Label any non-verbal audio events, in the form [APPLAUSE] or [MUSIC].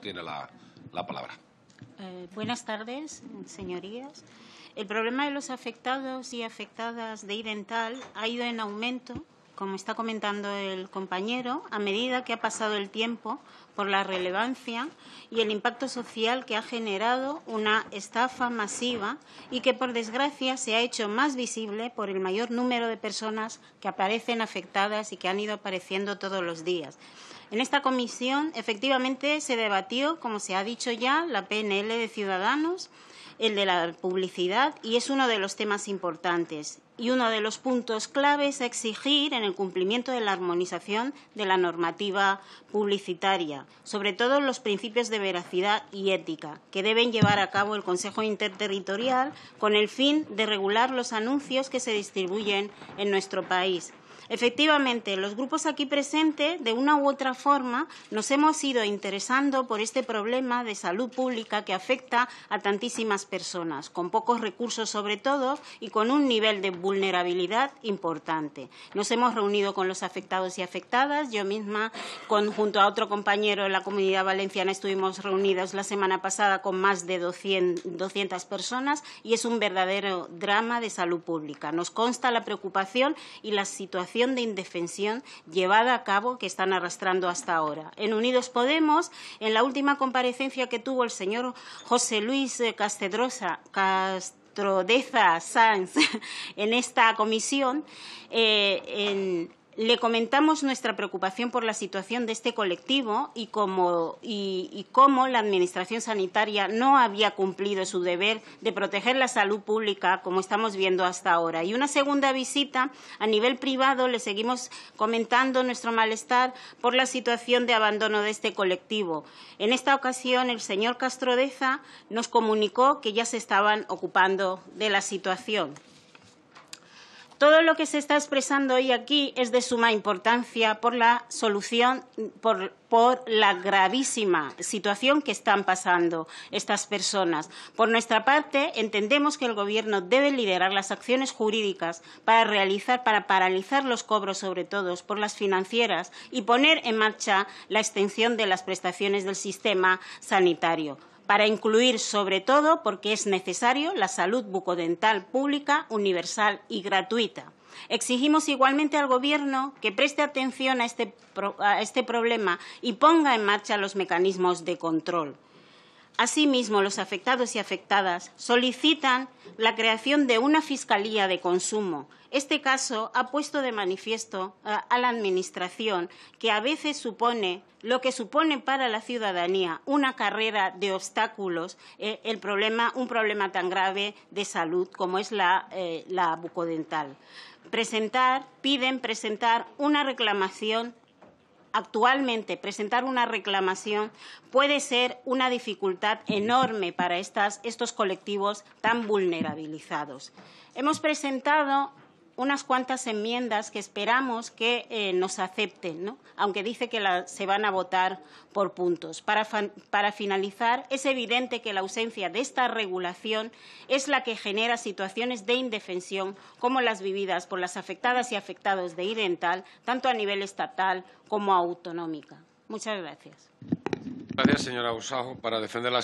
tiene la, palabra. Eh, buenas tardes, señorías. El problema de los afectados y afectadas de IDENTAL ha ido en aumento, como está comentando el compañero, a medida que ha pasado el tiempo por la relevancia y el impacto social que ha generado una estafa masiva y que, por desgracia, se ha hecho más visible por el mayor número de personas que aparecen afectadas y que han ido apareciendo todos los días. En esta comisión efectivamente se debatió, como se ha dicho ya, la PNL de Ciudadanos, el de la publicidad, y es uno de los temas importantes y uno de los puntos claves a exigir en el cumplimiento de la armonización de la normativa publicitaria, sobre todo los principios de veracidad y ética que deben llevar a cabo el Consejo Interterritorial con el fin de regular los anuncios que se distribuyen en nuestro país. Efectivamente, los grupos aquí presentes, de una u otra forma, nos hemos ido interesando por este problema de salud pública que afecta a tantísimas personas, con pocos recursos sobre todo y con un nivel de vulnerabilidad importante. Nos hemos reunido con los afectados y afectadas, yo misma, junto a otro compañero de la comunidad valenciana, estuvimos reunidos la semana pasada con más de 200 personas y es un verdadero drama de salud pública. Nos consta la preocupación y la situación de indefensión llevada a cabo que están arrastrando hasta ahora. En Unidos Podemos, en la última comparecencia que tuvo el señor José Luis eh, Castedrosa, Castrodeza Sanz [LAUGHS] en esta comisión, eh, en, le comentamos nuestra preocupación por la situación de este colectivo y cómo, la Administración Sanitaria no había cumplido su deber de proteger la salud pública, como estamos viendo hasta ahora. Y una segunda visita a nivel privado le seguimos comentando nuestro malestar por la situación de abandono de este colectivo. En esta ocasión, el señor Castrodeza nos comunicó que ya se estaban ocupando de la situación. Todo lo que se está expresando hoy aquí es de suma importancia por la solución, por, la gravísima situación que están pasando estas personas. Por nuestra parte, entendemos que el Gobierno debe liderar las acciones jurídicas para realizar, para paralizar los cobros, sobre todo por las financieras, y poner en marcha la extensión de las prestaciones del sistema sanitario para incluir sobre todo, porque es necesario, la salud bucodental pública, universal y gratuita. Exigimos igualmente al Gobierno que preste atención a este, este problema y ponga en marcha los mecanismos de control. Asimismo, los afectados y afectadas solicitan la creación de una Fiscalía de Consumo. Este caso ha puesto de manifiesto eh, a la Administración que a veces supone lo que supone para la ciudadanía una carrera de obstáculos, eh, un problema tan grave de salud como es la, eh, la bucodental. Presentar, piden presentar una reclamación actualmente presentar una reclamación puede ser una dificultad enorme para estos colectivos tan vulnerabilizados. Hemos presentado unas cuantas enmiendas que esperamos que eh, nos acepten, aunque dice que se van a votar por puntos. Para, finalizar, es evidente que la ausencia de esta regulación es la que genera situaciones de indefensión como las vividas por las afectadas y afectados de Idental, tanto a nivel estatal como autonómica. Muchas gracias. señora para defender